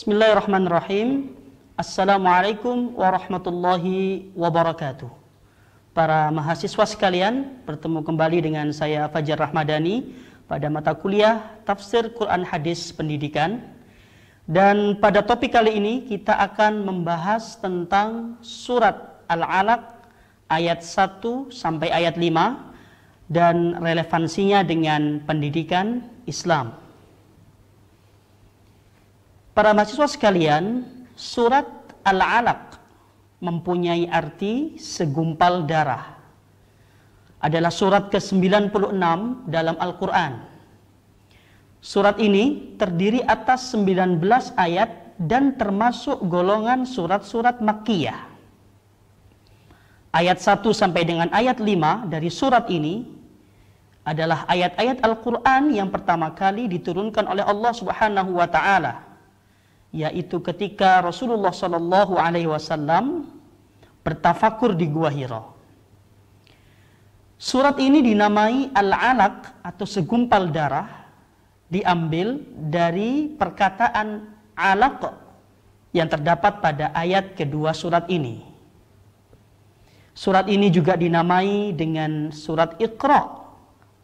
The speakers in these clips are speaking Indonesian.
Bismillahirrahmanirrahim. Assalamualaikum warahmatullahi wabarakatuh. Para mahasiswa sekalian, bertemu kembali dengan saya Fajar Rahmadani pada mata kuliah Tafsir Quran Hadis Pendidikan. Dan pada topik kali ini kita akan membahas tentang surat Al-Alaq ayat 1 sampai ayat 5 dan relevansinya dengan pendidikan Islam. Para mahasiswa sekalian, surat Al-Alaq mempunyai arti segumpal darah. Adalah surat ke-96 dalam Al-Quran. Surat ini terdiri atas 19 ayat dan termasuk golongan surat-surat Makkiyah. Ayat 1 sampai dengan ayat 5 dari surat ini adalah ayat-ayat Al-Quran yang pertama kali diturunkan oleh Allah Subhanahu wa Ta'ala yaitu ketika Rasulullah Shallallahu Alaihi Wasallam bertafakur di gua Hira. Surat ini dinamai Al-Alaq atau segumpal darah diambil dari perkataan alaq yang terdapat pada ayat kedua surat ini. Surat ini juga dinamai dengan surat Iqra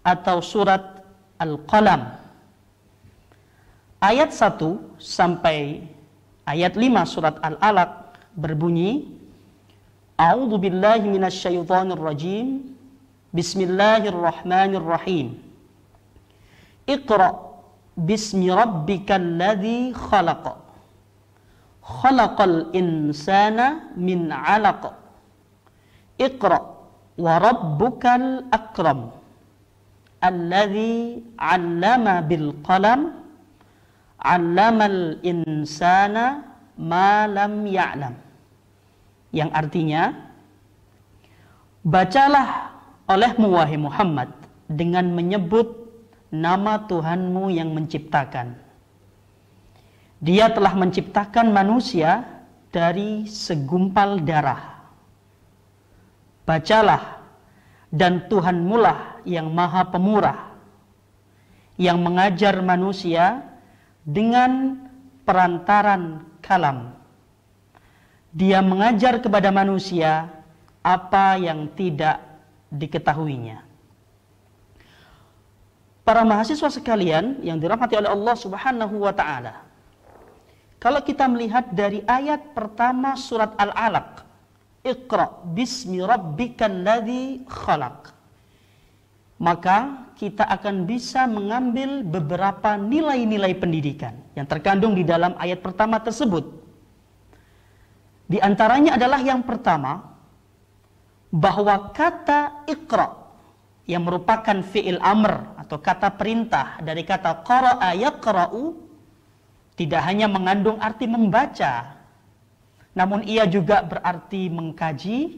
atau surat Al-Qalam Ayat 1 sampai ayat 5 surat Al-Alaq berbunyi A'udzu billahi minasyaitonir rajim. Bismillahirrahmanirrahim. Iqra bismi rabbikal ladzi khalaq. Khalaqal insana min 'alaq. Iqra wa rabbukal akram. Alladzi 'allama bil qalam 'allamal insana Malam ya'lam. Yang artinya bacalah oleh wahai Muhammad dengan menyebut nama Tuhanmu yang menciptakan. Dia telah menciptakan manusia dari segumpal darah. Bacalah dan Tuhanmulah yang maha pemurah yang mengajar manusia dengan perantaran kalam. Dia mengajar kepada manusia apa yang tidak diketahuinya. Para mahasiswa sekalian yang dirahmati oleh Allah Subhanahu wa taala. Kalau kita melihat dari ayat pertama surat Al-Alaq, Iqra bismi rabbikal ladzi khalaq maka kita akan bisa mengambil beberapa nilai-nilai pendidikan yang terkandung di dalam ayat pertama tersebut. Di antaranya adalah yang pertama, bahwa kata ikra yang merupakan fi'il amr atau kata perintah dari kata qara'a yaqra'u tidak hanya mengandung arti membaca, namun ia juga berarti mengkaji,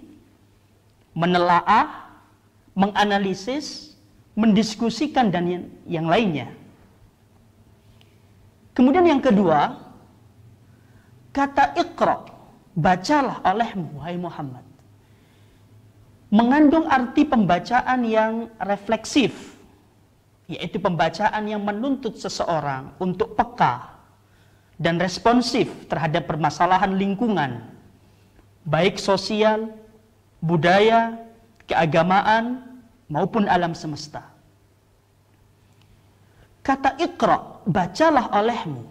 menelaah, menganalisis, mendiskusikan dan yang lainnya. Kemudian yang kedua, kata Iqra, bacalah oleh Muhammad. Mengandung arti pembacaan yang refleksif, yaitu pembacaan yang menuntut seseorang untuk peka dan responsif terhadap permasalahan lingkungan, baik sosial, budaya, keagamaan, maupun alam semesta. Kata ikra, bacalah olehmu.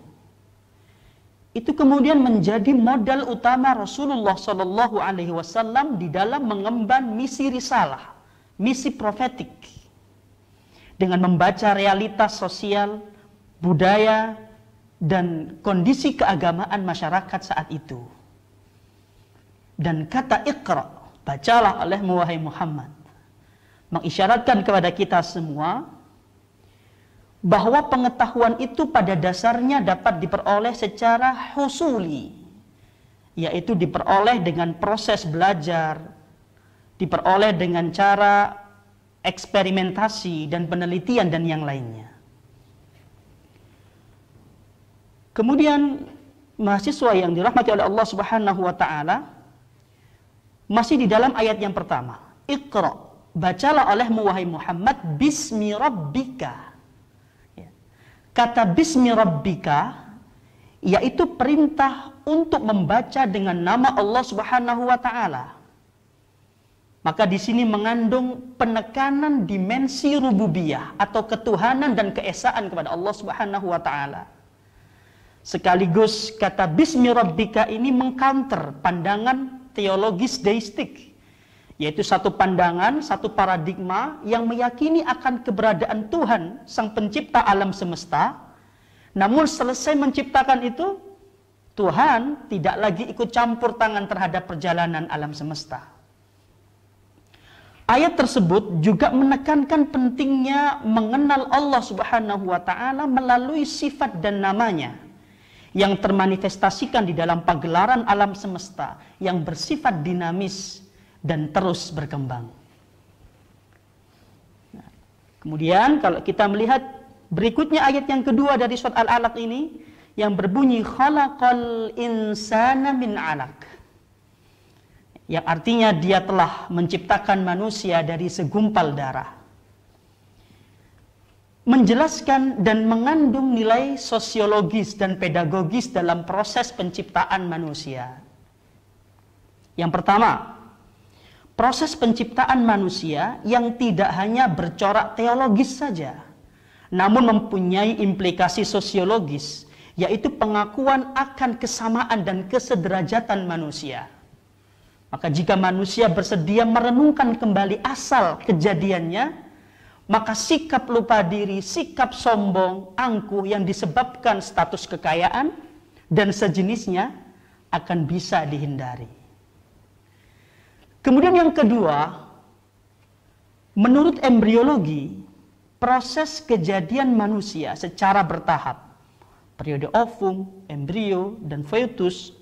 Itu kemudian menjadi modal utama Rasulullah Shallallahu Alaihi Wasallam di dalam mengemban misi risalah, misi profetik, dengan membaca realitas sosial, budaya, dan kondisi keagamaan masyarakat saat itu. Dan kata ikra, bacalah olehmu wahai Muhammad mengisyaratkan kepada kita semua bahwa pengetahuan itu pada dasarnya dapat diperoleh secara husuli yaitu diperoleh dengan proses belajar diperoleh dengan cara eksperimentasi dan penelitian dan yang lainnya kemudian mahasiswa yang dirahmati oleh Allah Subhanahu wa taala masih di dalam ayat yang pertama Iqra Bacalah olehmu wahai Muhammad bismi rabbika. Ya. Kata bismi rabbika yaitu perintah untuk membaca dengan nama Allah Subhanahu wa taala. Maka di sini mengandung penekanan dimensi rububiyah atau ketuhanan dan keesaan kepada Allah Subhanahu wa taala. Sekaligus kata bismi rabbika ini mengcounter pandangan teologis deistik yaitu satu pandangan, satu paradigma yang meyakini akan keberadaan Tuhan sang pencipta alam semesta. Namun selesai menciptakan itu, Tuhan tidak lagi ikut campur tangan terhadap perjalanan alam semesta. Ayat tersebut juga menekankan pentingnya mengenal Allah Subhanahu wa taala melalui sifat dan namanya yang termanifestasikan di dalam pagelaran alam semesta yang bersifat dinamis dan terus berkembang. Nah, kemudian kalau kita melihat berikutnya ayat yang kedua dari surat Al-Alaq ini yang berbunyi khalaqal insana min 'alaq. Yang artinya dia telah menciptakan manusia dari segumpal darah. Menjelaskan dan mengandung nilai sosiologis dan pedagogis dalam proses penciptaan manusia. Yang pertama, proses penciptaan manusia yang tidak hanya bercorak teologis saja, namun mempunyai implikasi sosiologis, yaitu pengakuan akan kesamaan dan kesederajatan manusia. Maka jika manusia bersedia merenungkan kembali asal kejadiannya, maka sikap lupa diri, sikap sombong, angkuh yang disebabkan status kekayaan dan sejenisnya akan bisa dihindari. Kemudian yang kedua, menurut embriologi, proses kejadian manusia secara bertahap, periode ovum, embrio, dan foetus,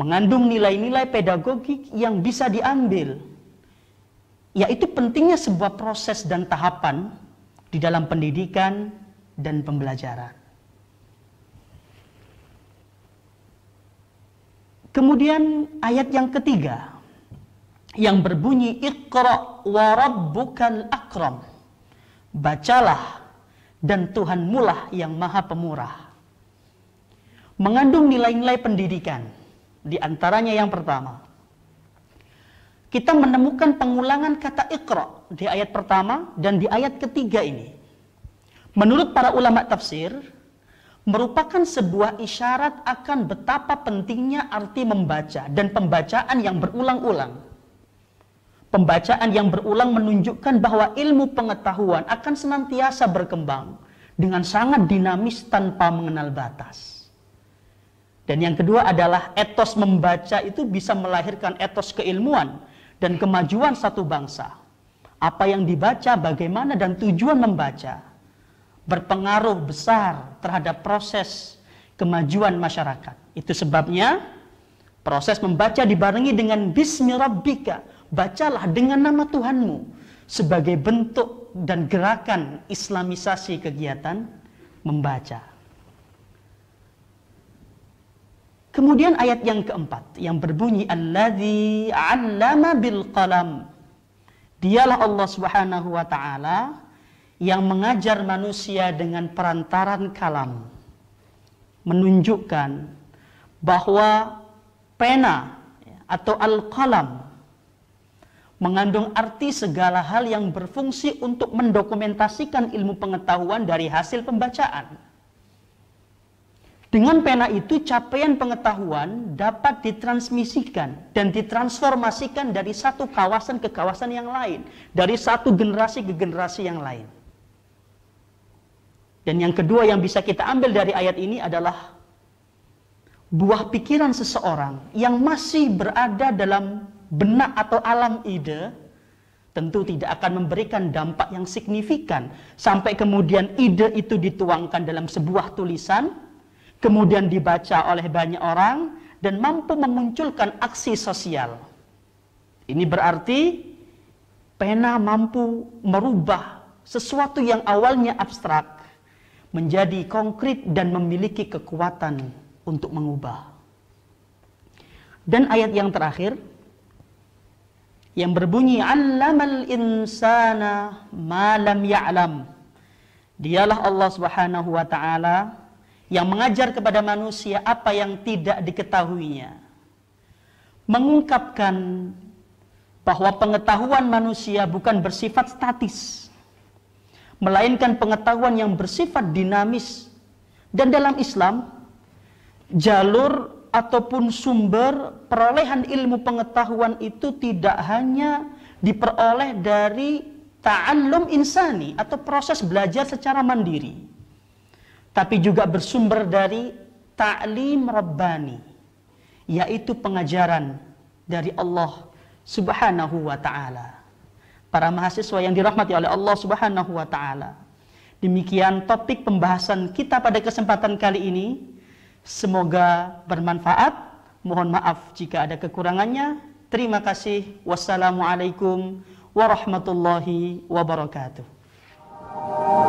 mengandung nilai-nilai pedagogik yang bisa diambil, yaitu pentingnya sebuah proses dan tahapan di dalam pendidikan dan pembelajaran. Kemudian ayat yang ketiga yang berbunyi ikro wa rabbukal akram. Bacalah dan Tuhan mulah yang maha pemurah. Mengandung nilai-nilai pendidikan. Di antaranya yang pertama. Kita menemukan pengulangan kata ikro di ayat pertama dan di ayat ketiga ini. Menurut para ulama tafsir, merupakan sebuah isyarat akan betapa pentingnya arti membaca dan pembacaan yang berulang-ulang. Pembacaan yang berulang menunjukkan bahwa ilmu pengetahuan akan senantiasa berkembang dengan sangat dinamis tanpa mengenal batas. Dan yang kedua adalah etos membaca itu bisa melahirkan etos keilmuan dan kemajuan satu bangsa. Apa yang dibaca, bagaimana dan tujuan membaca berpengaruh besar terhadap proses kemajuan masyarakat. Itu sebabnya proses membaca dibarengi dengan rabbika bacalah dengan nama Tuhanmu sebagai bentuk dan gerakan islamisasi kegiatan membaca. Kemudian ayat yang keempat yang berbunyi alladzi 'allama bil qalam. Dialah Allah Subhanahu wa taala yang mengajar manusia dengan perantaran kalam. Menunjukkan bahwa pena ya, atau al-qalam mengandung arti segala hal yang berfungsi untuk mendokumentasikan ilmu pengetahuan dari hasil pembacaan. Dengan pena itu capaian pengetahuan dapat ditransmisikan dan ditransformasikan dari satu kawasan ke kawasan yang lain, dari satu generasi ke generasi yang lain. Dan yang kedua yang bisa kita ambil dari ayat ini adalah buah pikiran seseorang yang masih berada dalam benak atau alam ide tentu tidak akan memberikan dampak yang signifikan sampai kemudian ide itu dituangkan dalam sebuah tulisan kemudian dibaca oleh banyak orang dan mampu memunculkan aksi sosial ini berarti pena mampu merubah sesuatu yang awalnya abstrak menjadi konkret dan memiliki kekuatan untuk mengubah dan ayat yang terakhir yang berbunyi allamal insana malam ya'lam dialah Allah Subhanahu wa taala yang mengajar kepada manusia apa yang tidak diketahuinya mengungkapkan bahwa pengetahuan manusia bukan bersifat statis melainkan pengetahuan yang bersifat dinamis dan dalam Islam jalur ataupun sumber perolehan ilmu pengetahuan itu tidak hanya diperoleh dari ta'allum insani atau proses belajar secara mandiri tapi juga bersumber dari ta'lim rabbani yaitu pengajaran dari Allah Subhanahu wa taala para mahasiswa yang dirahmati oleh Allah Subhanahu wa taala demikian topik pembahasan kita pada kesempatan kali ini Semoga bermanfaat. Mohon maaf jika ada kekurangannya. Terima kasih. Wassalamualaikum warahmatullahi wabarakatuh.